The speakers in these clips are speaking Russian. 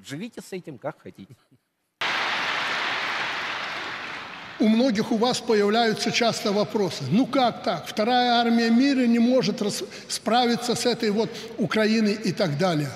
Живите с этим как хотите. У многих у вас появляются часто вопросы. Ну как так? Вторая армия мира не может справиться с этой вот Украиной и так далее.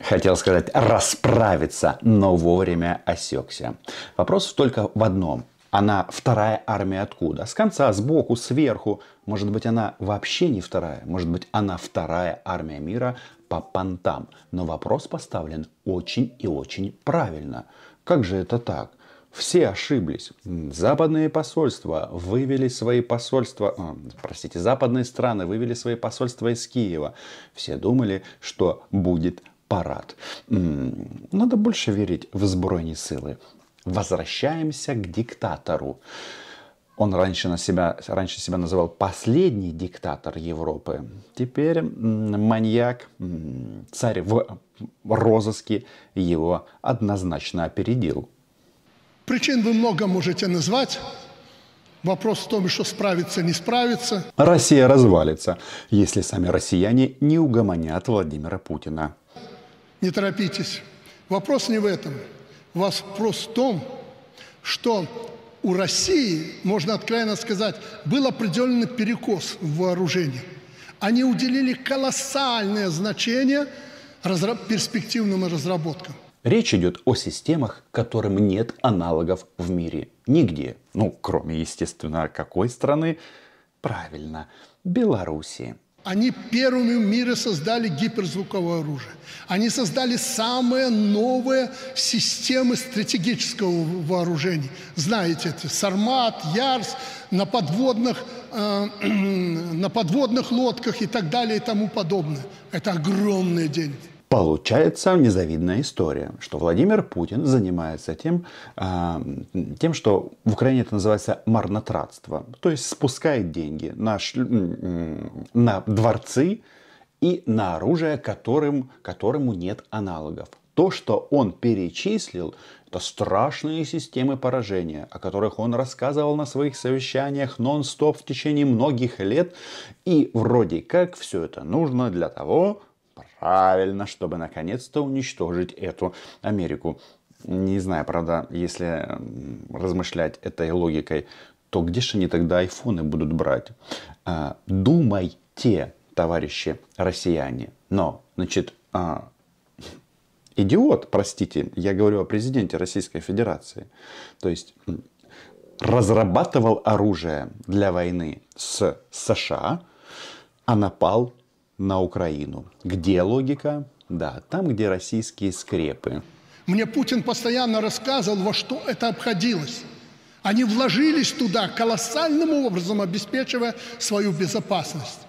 Хотел сказать расправиться, но вовремя осекся. Вопрос только в одном. Она вторая армия откуда? С конца, сбоку, сверху. Может быть, она вообще не вторая. Может быть, она вторая армия мира, по понтам, но вопрос поставлен очень и очень правильно. Как же это так? Все ошиблись. Западные посольства вывели свои посольства, а, простите, западные страны вывели свои посольства из Киева. Все думали, что будет парад. Надо больше верить в сбройные силы. Возвращаемся к диктатору он раньше, на себя, раньше себя называл последний диктатор Европы, теперь маньяк, царь в розыске его однозначно опередил. Причин вы много можете назвать. Вопрос в том, что справится, не справится. Россия развалится, если сами россияне не угомонят Владимира Путина. Не торопитесь. Вопрос не в этом. Вопрос в том, что у России, можно откровенно сказать, был определенный перекос в вооружении. Они уделили колоссальное значение разра перспективным разработкам. Речь идет о системах, которым нет аналогов в мире. Нигде. Ну, кроме, естественно, какой страны? Правильно, Белоруссии. Они первыми в мире создали гиперзвуковое оружие. Они создали самые новые системы стратегического вооружения. Знаете это? Сармат, Ярс, на подводных, э, на подводных лодках и так далее и тому подобное. Это огромные деньги. Получается незавидная история, что Владимир Путин занимается тем, а, тем, что в Украине это называется марнотратство, то есть спускает деньги на, ш... на дворцы и на оружие, которым, которому нет аналогов. То, что он перечислил, это страшные системы поражения, о которых он рассказывал на своих совещаниях нон-стоп в течение многих лет. И вроде как все это нужно для того, правильно, чтобы наконец-то уничтожить эту Америку. Не знаю, правда, если размышлять этой логикой, то где же они тогда айфоны будут брать? А, думайте, товарищи россияне. Но, значит, а, идиот, простите, я говорю о президенте Российской Федерации. То есть разрабатывал оружие для войны с США, а напал на Украину. Где логика? Да, там, где российские скрепы. Мне Путин постоянно рассказывал, во что это обходилось. Они вложились туда колоссальным образом, обеспечивая свою безопасность.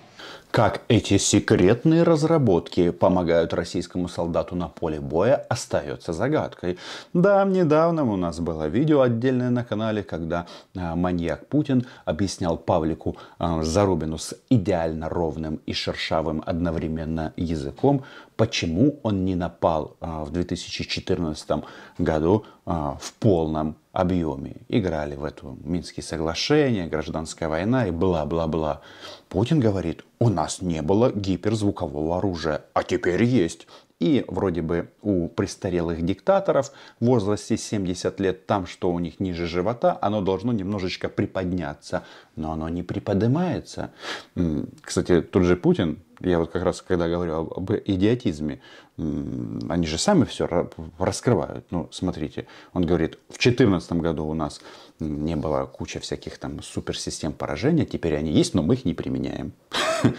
Как эти секретные разработки помогают российскому солдату на поле боя, остается загадкой. Да, недавно у нас было видео отдельное на канале, когда а, маньяк Путин объяснял Павлику а, Зарубину с идеально ровным и шершавым одновременно языком, почему он не напал а, в 2014 году в полном объеме. Играли в эту Минские соглашения, гражданская война и бла-бла-бла. Путин говорит, у нас не было гиперзвукового оружия, а теперь есть. И вроде бы у престарелых диктаторов в возрасте 70 лет там, что у них ниже живота, оно должно немножечко приподняться. Но оно не приподнимается. Кстати, тут же Путин, я вот как раз когда говорю об, идиотизме, они же сами все раскрывают. Ну, смотрите, он говорит, в 2014 году у нас не было куча всяких там суперсистем поражения, теперь они есть, но мы их не применяем.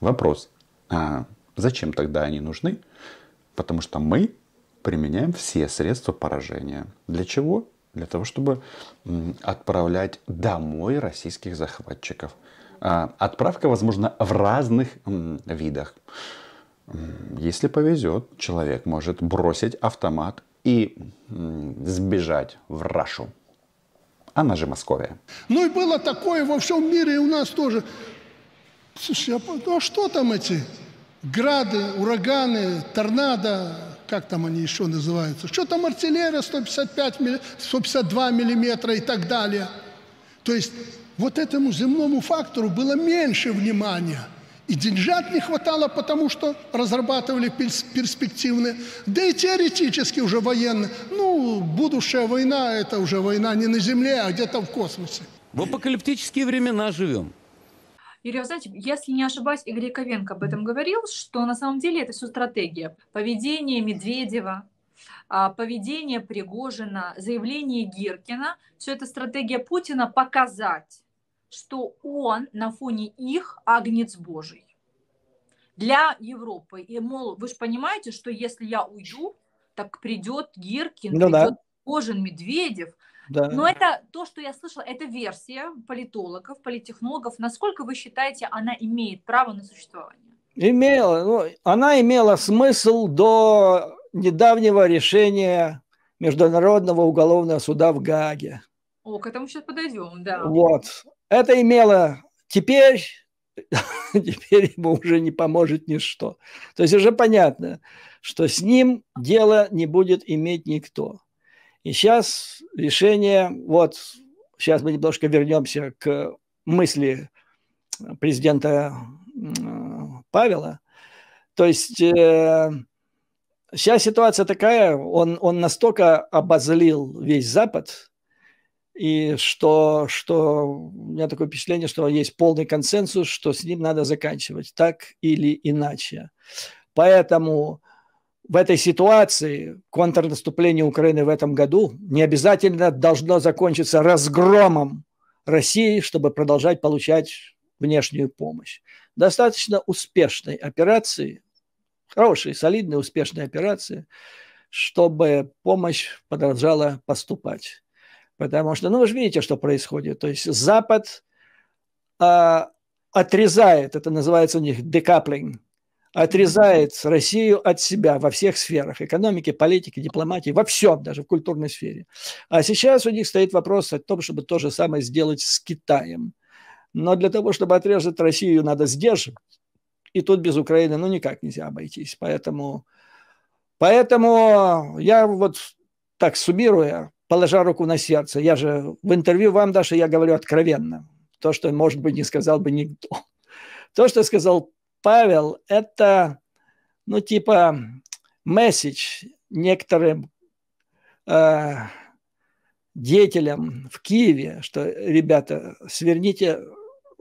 Вопрос. А зачем тогда они нужны? Потому что мы применяем все средства поражения. Для чего? Для того, чтобы отправлять домой российских захватчиков. А отправка, возможно, в разных видах. Если повезет, человек может бросить автомат и сбежать в Рашу. Она же Московия. Ну и было такое во всем мире, и у нас тоже. Слушай, я, а ну а что там эти грады, ураганы, торнадо, как там они еще называются? Что там артиллерия 155, 152 миллиметра и так далее? То есть вот этому земному фактору было меньше внимания. И деньжат не хватало, потому что разрабатывали перспективные, да и теоретически уже военные. Ну, будущая война – это уже война не на Земле, а где-то в космосе. В апокалиптические времена живем. Юрий, знаете, если не ошибаюсь, Игорь Яковенко об этом говорил, что на самом деле это все стратегия. Поведение Медведева, а, поведение Пригожина, заявление Гиркина, все это стратегия Путина показать, что он на фоне их агнец Божий для Европы. И, мол, вы же понимаете, что если я уйду, так придет Гиркин, ну, придет да. Кожин, Медведев, да. Но это то, что я слышала, это версия политологов, политехнологов. Насколько вы считаете, она имеет право на существование? Имела. Ну, она имела смысл до недавнего решения Международного уголовного суда в Гааге. О, к этому сейчас подойдем, да. Вот. Это имело... Теперь теперь ему уже не поможет ничто. То есть уже понятно, что с ним дело не будет иметь никто. И сейчас решение, вот сейчас мы немножко вернемся к мысли президента Павела. То есть э, сейчас ситуация такая, он, он настолько обозлил весь Запад, и что, что у меня такое впечатление, что есть полный консенсус, что с ним надо заканчивать так или иначе. Поэтому в этой ситуации контрнаступление Украины в этом году не обязательно должно закончиться разгромом России, чтобы продолжать получать внешнюю помощь. Достаточно успешной операции, хорошей, солидной, успешной операции, чтобы помощь продолжала поступать. Потому что, ну, вы же видите, что происходит. То есть Запад э, отрезает, это называется у них декаплинг, отрезает Россию от себя во всех сферах – экономики, политики, дипломатии, во всем, даже в культурной сфере. А сейчас у них стоит вопрос о том, чтобы то же самое сделать с Китаем. Но для того, чтобы отрезать Россию, надо сдерживать. И тут без Украины ну никак нельзя обойтись. Поэтому, поэтому я вот так суммируя, положа руку на сердце, я же в интервью вам, Даша, я говорю откровенно. То, что, может быть, не сказал бы никто. То, что сказал Павел – это, ну, типа, месседж некоторым э, деятелям в Киеве, что, ребята, сверните,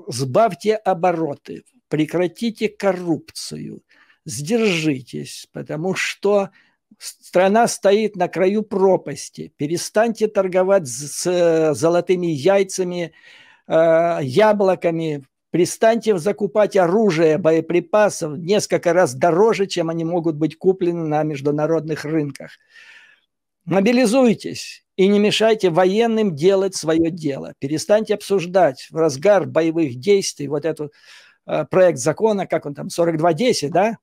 сбавьте обороты, прекратите коррупцию, сдержитесь, потому что страна стоит на краю пропасти, перестаньте торговать с, с золотыми яйцами, э, яблоками, Перестаньте закупать оружие, боеприпасов несколько раз дороже, чем они могут быть куплены на международных рынках. Мобилизуйтесь и не мешайте военным делать свое дело. Перестаньте обсуждать в разгар боевых действий вот этот э, проект закона, как он там, 4210, да?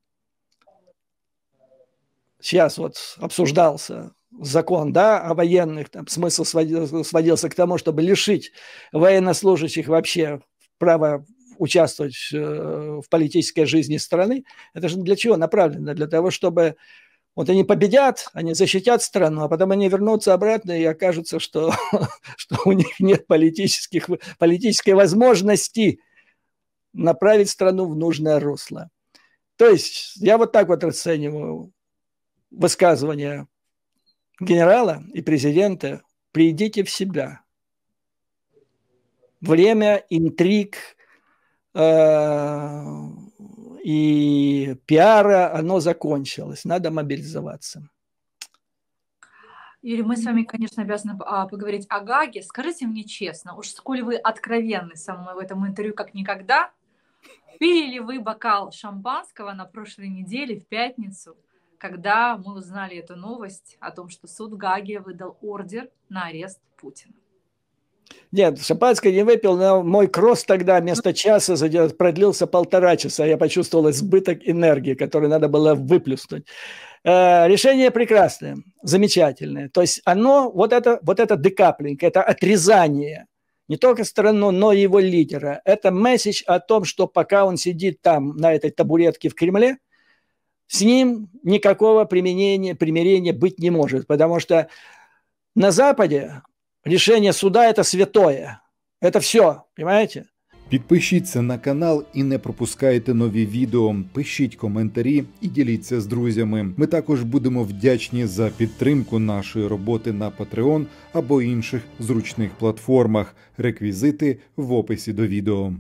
Сейчас вот обсуждался закон да, о военных, там, смысл сводился, сводился к тому, чтобы лишить военнослужащих вообще права участвовать э, в политической жизни страны. Это же для чего направлено? Для того, чтобы вот они победят, они защитят страну, а потом они вернутся обратно и окажется, что, что у них нет политических, политической возможности направить страну в нужное русло. То есть я вот так вот расцениваю высказывание генерала и президента. Придите в себя. Время интриг, Э, и пиара, оно закончилось. Надо мобилизоваться. Юрий, мы с вами, конечно, обязаны а, поговорить о Гаге. Скажите мне честно, уж сколь вы откровенны со мной в этом интервью, как никогда, пили ли вы бокал шампанского на прошлой неделе в пятницу, когда мы узнали эту новость о том, что суд Гаги выдал ордер на арест Путина? Нет, шампанское не выпил, но мой кросс тогда вместо часа продлился полтора часа. Я почувствовал избыток энергии, который надо было выплюснуть. Э, решение прекрасное, замечательное. То есть оно, вот это, вот это декаплинг, это отрезание не только страну, но и его лидера. Это месседж о том, что пока он сидит там на этой табуретке в Кремле, с ним никакого применения, примирения быть не может, потому что на Западе Рішення суда – це святое. Это все, понимаете? Підпишіться на канал і не пропускайте нові відео. Пишіть коментарі і діліться з друзями. Ми також будемо вдячні за підтримку нашої роботи на Patreon або інших зручних платформах. Реквізити в описі до відео.